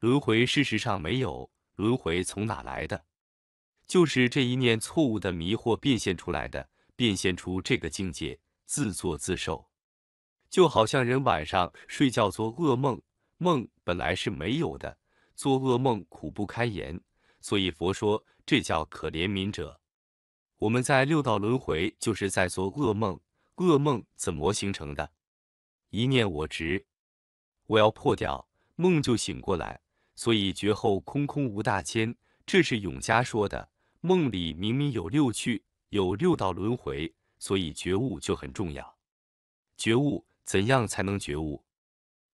轮回事实上没有轮回，从哪来的？就是这一念错误的迷惑变现出来的，变现出这个境界，自作自受。就好像人晚上睡觉做噩梦，梦本来是没有的，做噩梦苦不堪言。所以佛说这叫可怜悯者。我们在六道轮回就是在做噩梦，噩梦怎么形成的？一念我执，我要破掉梦就醒过来。所以，绝后空空无大千，这是永嘉说的。梦里明明有六趣，有六道轮回，所以觉悟就很重要。觉悟怎样才能觉悟？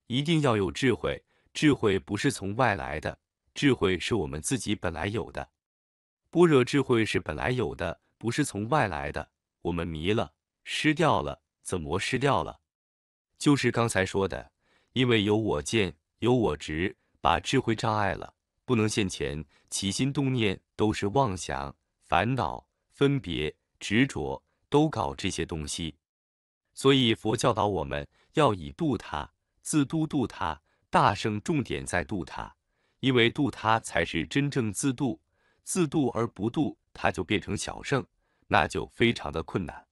一定要有智慧，智慧不是从外来的，智慧是我们自己本来有的。般若智慧是本来有的，不是从外来的。我们迷了，失掉了，怎么失掉了？就是刚才说的，因为有我见，有我执。把智慧障碍了，不能现前，起心动念都是妄想、烦恼、分别、执着，都搞这些东西。所以佛教导我们要以度他，自度度他，大圣重点在度他，因为度他才是真正自度，自度而不度他就变成小圣，那就非常的困难。